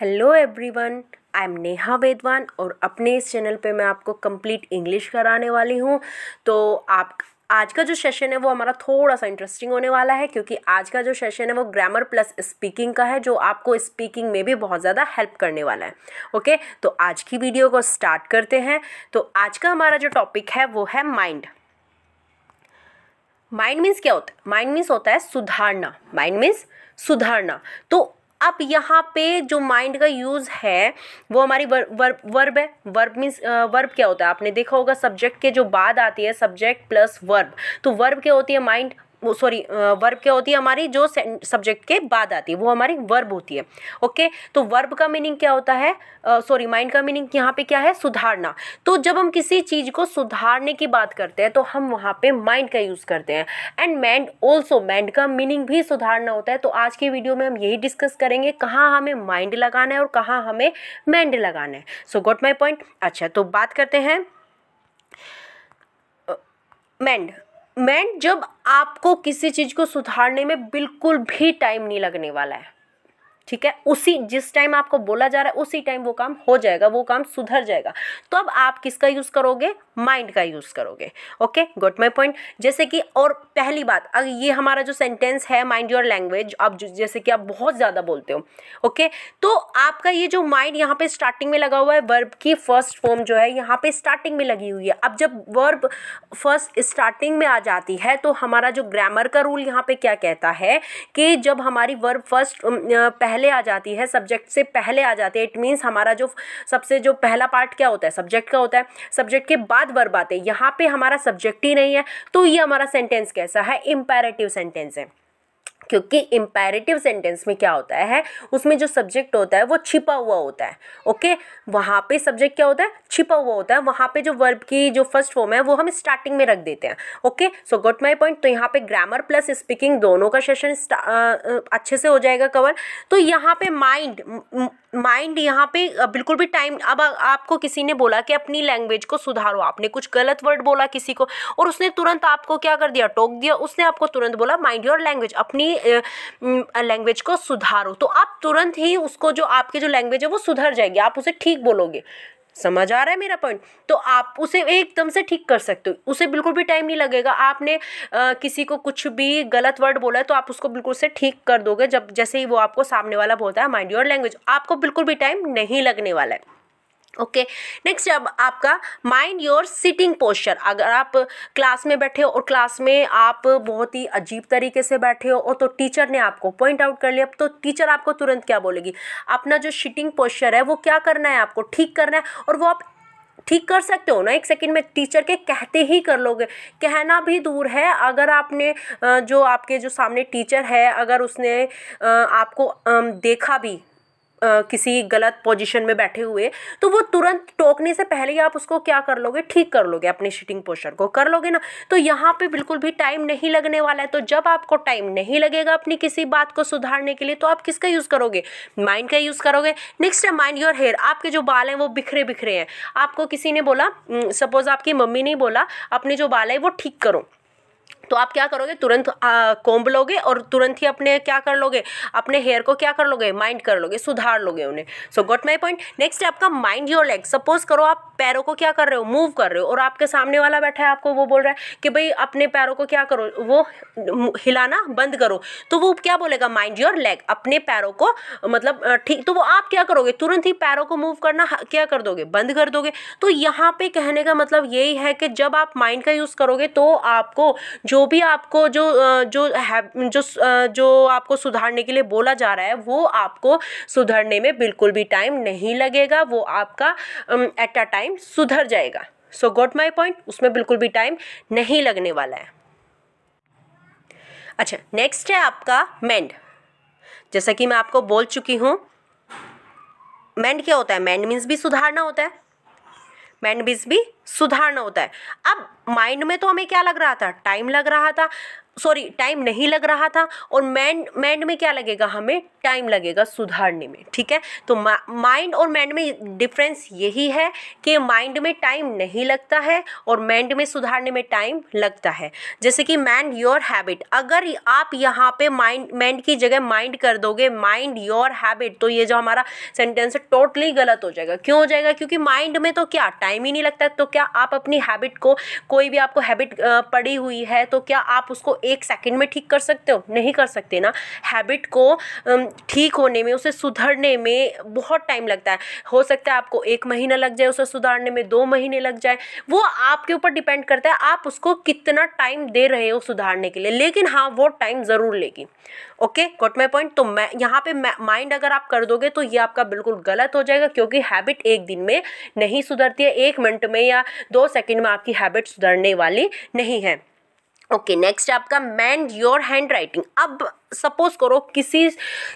Hello everyone I am Neha Vedwan और अपने इस चैनल पे मैं आपको कंप्लीट इंग्लिश कराने वाली हूँ तो आप आज का जो सेशन है वो हमारा थोड़ा सा इंटरेस्टिंग होने वाला है क्योंकि आज का जो सेशन है वो ग्रामर प्लस स्पीकिंग का है जो आपको स्पीकिंग में भी बहुत ज़्यादा हेल्प करने वाला है ओके तो आज की वीडियो को स्टार्ट करते हैं तो आज का हमारा जो टॉपिक है वो है माइंड माइंड मीन्स क्या होता है माइंड मीन्स होता है सुधारना माइंड मीन्स सुधारना तो अब यहाँ पे जो माइंड का यूज़ है वो हमारी वर्ब वर्ब है वर्ब मीन्स वर्ब क्या होता है आपने देखा होगा सब्जेक्ट के जो बाद आती है सब्जेक्ट प्लस वर्ब तो वर्ब क्या होती है माइंड वो सॉरी वर्ब क्या होती है हमारी जो सब्जेक्ट के बाद आती है वो हमारी वर्ब होती है ओके तो वर्ब का मीनिंग क्या होता है सॉरी माइंड का मीनिंग यहाँ पे क्या है सुधारना तो जब हम किसी चीज़ को सुधारने की बात करते हैं तो हम वहाँ पे माइंड का यूज़ करते हैं एंड मैंड ऑल्सो मैंड का मीनिंग भी सुधारना होता है तो आज की वीडियो में हम यही डिस्कस करेंगे कहाँ हमें माइंड लगाना है और कहाँ हमें मैंड लगाना है सो गोट माई पॉइंट अच्छा तो बात करते हैं मैंड uh, मेंट जब आपको किसी चीज़ को सुधारने में बिल्कुल भी टाइम नहीं लगने वाला है ठीक है उसी जिस टाइम आपको बोला जा रहा है उसी टाइम वो काम हो जाएगा वो काम सुधर जाएगा तो अब आप किसका यूज़ करोगे माइंड का यूज़ करोगे ओके गोट माई पॉइंट जैसे कि और पहली बात अगर ये हमारा जो सेंटेंस है माइंड योर लैंग्वेज आप जैसे कि आप बहुत ज़्यादा बोलते हो ओके okay? तो आपका ये जो माइंड यहाँ पे स्टार्टिंग में लगा हुआ है वर्ब की फर्स्ट फॉर्म जो है यहाँ पे स्टार्टिंग में लगी हुई है अब जब वर्ब फर्स्ट स्टार्टिंग में आ जाती है तो हमारा जो ग्रामर का रूल यहाँ पे क्या कहता है कि जब हमारी वर्ब फर्स्ट पहले आ जाती है सब्जेक्ट से पहले आ जाती है इट मीन्स हमारा जो सबसे जो पहला पार्ट क्या होता है सब्जेक्ट का होता है सब्जेक्ट के बाद बाद वर्ब आते हैं यहाँ पे हमारा सब्जेक्ट ही नहीं है तो ये हमारा सेंटेंस कैसा है इम्पेरेटिव सेंटेंस है क्योंकि इम्पेरेटिव सेंटेंस में क्या होता है उसमें जो सब्जेक्ट होता है वो छिपा हुआ होता है ओके वहाँ पे सब्जेक्ट क्या होता है छिपा हुआ होता है वहाँ पे जो वर्ब की जो फर्स्ट फॉर्म है वो हम स्टार्टिंग में रख देते हैं okay so goat my point तो यहाँ पे ग्रामर प्लस स्पीकिंग दोनों का सेशन अच्छे से हो जाएगा कवर तो यहाँ पे माइंड माइंड यहाँ पे बिल्कुल भी टाइम अब आपको किसी ने बोला कि अपनी लैंग्वेज को सुधारो आपने कुछ गलत वर्ड बोला किसी को और उसने तुरंत आपको क्या कर दिया टोक दिया उसने आपको तुरंत बोला माइंड योर लैंग्वेज अपनी लैंग्वेज को सुधारो तो आप तुरंत ही उसको जो आपकी जो लैंग्वेज है वो सुधर जाएगी आप उसे ठीक बोलोगे समझ आ रहा है मेरा पॉइंट तो आप उसे एकदम से ठीक कर सकते हो उसे बिल्कुल भी टाइम नहीं लगेगा आपने आ, किसी को कुछ भी गलत वर्ड बोला है तो आप उसको बिल्कुल से ठीक कर दोगे जब जैसे ही वो आपको सामने वाला बोलता है माइंड योर लैंग्वेज आपको बिल्कुल भी टाइम नहीं लगने वाला है ओके okay. नेक्स्ट अब आपका माइंड योर सिटिंग पोस्चर अगर आप क्लास में बैठे हो और क्लास में आप बहुत ही अजीब तरीके से बैठे हो और तो टीचर ने आपको पॉइंट आउट कर लिया तो टीचर आपको तुरंत क्या बोलेगी अपना जो सिटिंग पोस्चर है वो क्या करना है आपको ठीक करना है और वो आप ठीक कर सकते हो ना एक सेकंड में टीचर के कहते ही कर लोगे कहना भी दूर है अगर आपने जो आपके जो सामने टीचर है अगर उसने आपको देखा भी आ, किसी गलत पोजीशन में बैठे हुए तो वो तुरंत टोकने से पहले ही आप उसको क्या कर लोगे ठीक कर लोगे अपने शिटिंग पोस्चर को कर लोगे ना तो यहाँ पे बिल्कुल भी टाइम नहीं लगने वाला है तो जब आपको टाइम नहीं लगेगा अपनी किसी बात को सुधारने के लिए तो आप किसका यूज़ करोगे माइंड का यूज़ करोगे नेक्स्ट है माइंड योर हेयर आपके जो बाल हैं वो बिखरे बिखरे हैं आपको किसी ने बोला सपोज़ आपकी मम्मी ने बोला अपने जो बाल है वो ठीक करो तो आप क्या करोगे तुरंत कोम्ब लोगे और तुरंत ही अपने क्या कर लोगे अपने हेयर को क्या कर लोगे माइंड कर लोगे सुधार लोगे उन्हें so got my point next है आपका माइंड योर लेग सपोज करो आप पैरों को क्या कर रहे हो मूव कर रहे हो और आपके सामने वाला बैठा है आपको वो बोल रहा है कि भाई अपने पैरों को क्या करो वो हिलाना बंद करो तो वो क्या बोलेगा माइंड योर लेग अपने पैरों को मतलब ठीक तो वो आप क्या करोगे तुरंत ही पैरों को मूव करना क्या कर दोगे बंद कर दोगे तो यहाँ पे कहने का मतलब यही है कि जब आप माइंड का यूज़ करोगे तो आपको जो जो भी आपको जो जो है जो जो आपको सुधारने के लिए बोला जा रहा है वो आपको सुधरने में बिल्कुल भी टाइम नहीं लगेगा वो आपका एट अ टाइम सुधर जाएगा सो गोट माई पॉइंट उसमें बिल्कुल भी टाइम नहीं लगने वाला है अच्छा नेक्स्ट है आपका मैंड जैसा कि मैं आपको बोल चुकी हूँ मैंड क्या होता है मैंड मीन्स भी सुधारना होता है मैंड मीन्स भी सुधारना होता है अब माइंड में तो हमें क्या लग रहा था टाइम लग रहा था सॉरी टाइम नहीं लग रहा था और मैंड मैंड में क्या लगेगा हमें टाइम लगेगा सुधारने में ठीक है तो माइंड और मैंड में डिफरेंस यही है कि माइंड में टाइम नहीं लगता है और मैंड में सुधारने में टाइम लगता है जैसे कि मैंड योर हैबिट अगर आप यहाँ पे माइंड मैंड की जगह माइंड कर दोगे माइंड योर हैबिट तो ये जो हमारा सेंटेंस है टोटली गलत हो जाएगा क्यों हो जाएगा क्योंकि माइंड में तो क्या टाइम ही नहीं लगता तो क्या क्या आप अपनी हैबिट को कोई भी आपको हैबिट पड़ी हुई है तो क्या आप उसको एक सेकेंड में ठीक कर सकते हो नहीं कर सकते ना हैबिट को ठीक होने में उसे सुधरने में बहुत टाइम लगता है हो सकता है आपको एक महीना लग जाए उसे सुधारने में दो महीने लग जाए वो आपके ऊपर डिपेंड करता है आप उसको कितना टाइम दे रहे हो सुधारने के लिए लेकिन हाँ वो टाइम ज़रूर लेगी ओके गोट माई पॉइंट तो मैं यहाँ पे माइंड अगर आप कर दोगे तो ये आपका बिल्कुल गलत हो जाएगा क्योंकि हैबिट एक दिन में नहीं सुधरती है एक मिनट में या दो सेकंड में आपकी हैबिट सुधरने वाली नहीं है ओके okay, नेक्स्ट आपका मैंड योर हैंड राइटिंग अब सपोज करो किसी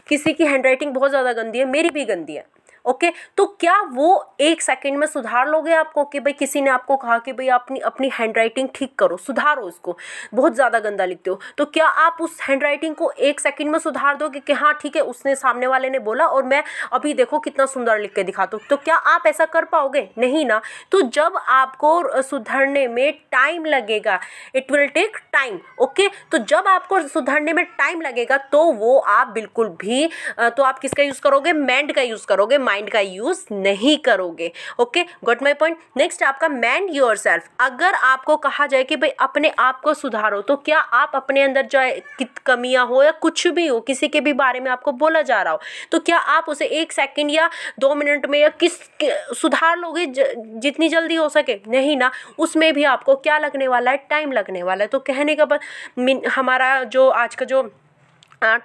किसी की हैंड राइटिंग बहुत ज़्यादा गंदी है मेरी भी गंदी है ओके तो क्या वो एक सेकेंड में सुधार लोगे आपको कि भाई किसी ने आपको कहा कि भाई अपनी अपनी हैंड राइटिंग ठीक करो सुधारो इसको बहुत ज़्यादा गंदा लिखते हो तो क्या आप उस हैंड राइटिंग को एक सेकेंड में सुधार दोगे कि हाँ ठीक है उसने सामने वाले ने बोला और मैं अभी देखो कितना सुंदर लिख के दिखा दो तो क्या आप ऐसा कर पाओगे नहीं ना तो जब आपको सुधरने में टाइम लगेगा it will take time okay तो जब आपको सुधरने में टाइम लगेगा तो वो आप बिल्कुल भी तो आप किसका यूज़ करोगे मैंड का यूज़ करोगे माइंड का यूज़ नहीं करोगे okay got my point next आपका मैंड योर सेल्फ अगर आपको कहा जाए कि भाई अपने आप को सुधारो तो क्या आप अपने अंदर जो कमियाँ हो या कुछ भी हो किसी के भी बारे में आपको बोला जा रहा हो तो क्या आप उसे एक सेकेंड या दो मिनट में या किस सुधार लोगे जितनी जल्दी हो सके नहीं ना उसमें भी आपको क्या लगने वाला है टाइम लगने वाला है तो कहने का हमारा जो आज का जो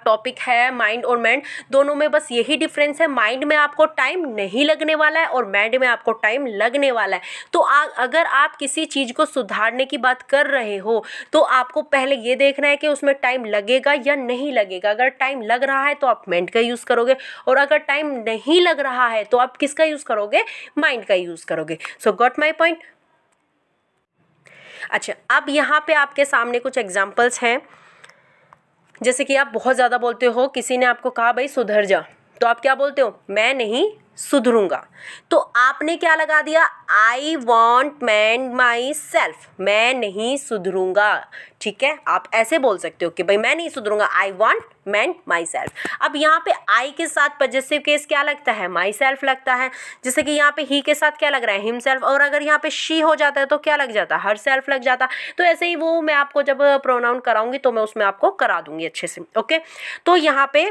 टॉपिक हाँ, है माइंड और मैंड दोनों में बस यही डिफरेंस है माइंड में आपको टाइम नहीं लगने वाला है और मैंड में आपको टाइम लगने वाला है तो आ, अगर आप किसी चीज़ को सुधारने की बात कर रहे हो तो आपको पहले ये देखना है कि उसमें टाइम लगेगा या नहीं लगेगा अगर टाइम लग रहा है तो आप मैंड का यूज़ करोगे और अगर टाइम नहीं लग रहा है तो आप किसका यूज़ करोगे माइंड का यूज़ करोगे सो गॉट माई पॉइंट अच्छा अब यहाँ पे आपके सामने कुछ एग्जाम्पल्स हैं जैसे कि आप बहुत ज़्यादा बोलते हो किसी ने आपको कहा भाई सुधर जा तो आप क्या बोलते हो मैं नहीं सुधरूंगा तो आपने क्या लगा दिया I won't mend myself मैं नहीं सुधरूंगा ठीक है आप ऐसे बोल सकते हो कि भाई मैं नहीं सुधरूंगा I won't mend myself अब यहाँ पे आई के साथ पजेसिव केस क्या लगता है माई सेल्फ लगता है जैसे कि यहाँ पे ही के साथ क्या लग रहा है हिम सेल्फ और अगर यहाँ पे शी हो जाता है तो क्या लग जाता है हर सेल्फ लग जाता तो ऐसे ही वो मैं आपको जब प्रोनाउन कराऊंगी तो मैं उसमें आपको करा दूंगी अच्छे से ओके तो यहाँ पे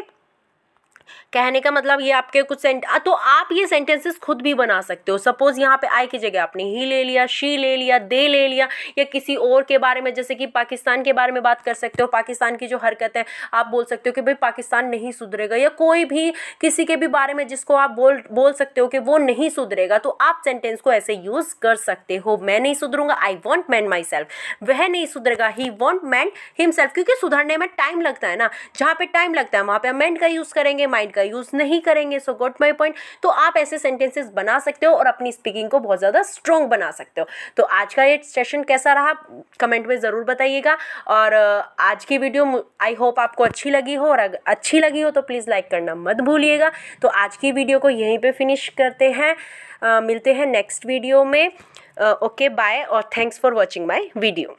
कहने का मतलब ये आपके कुछ तो आप ये सेंटेंसेस खुद भी बना सकते हो सपोज यहाँ पे आई की जगह आपने ही ले लिया शी ले लिया दे ले लिया या किसी और के बारे में जैसे कि पाकिस्तान के बारे में बात कर सकते हो पाकिस्तान की जो हरकत है आप बोल सकते हो कि भाई पाकिस्तान नहीं सुधरेगा या कोई भी किसी के भी बारे में जिसको आप बोल बोल सकते हो कि वो नहीं सुधरेगा तो आप सेंटेंस को ऐसे यूज़ कर सकते हो मैं नहीं सुधरूंगा I won't mend myself वह नहीं सुधरेगा ही वॉन्ट मैन हिमसेल्फ क्योंकि सुधरने में टाइम लगता है ना जहाँ पे टाइम लगता है वहाँ पे अमेंड का यूज़ करेंगे माइंड का यूज़ नहीं करेंगे सो गोट माई पॉइंट तो आप ऐसे सेंटेंसेस बना सकते हो और अपनी स्पीकिंग को बहुत ज़्यादा स्ट्रॉन्ग बना सकते हो तो आज का ये सेशन कैसा रहा कमेंट में ज़रूर बताइएगा और आज की वीडियो आई होप आपको अच्छी लगी हो और अच्छी लगी हो तो प्लीज़ लाइक करना मत भूलिएगा तो आज की वीडियो को यहीं पर फिनिश करते हैं आ, मिलते हैं नेक्स्ट वीडियो में ओके बाय और thanks for watching my video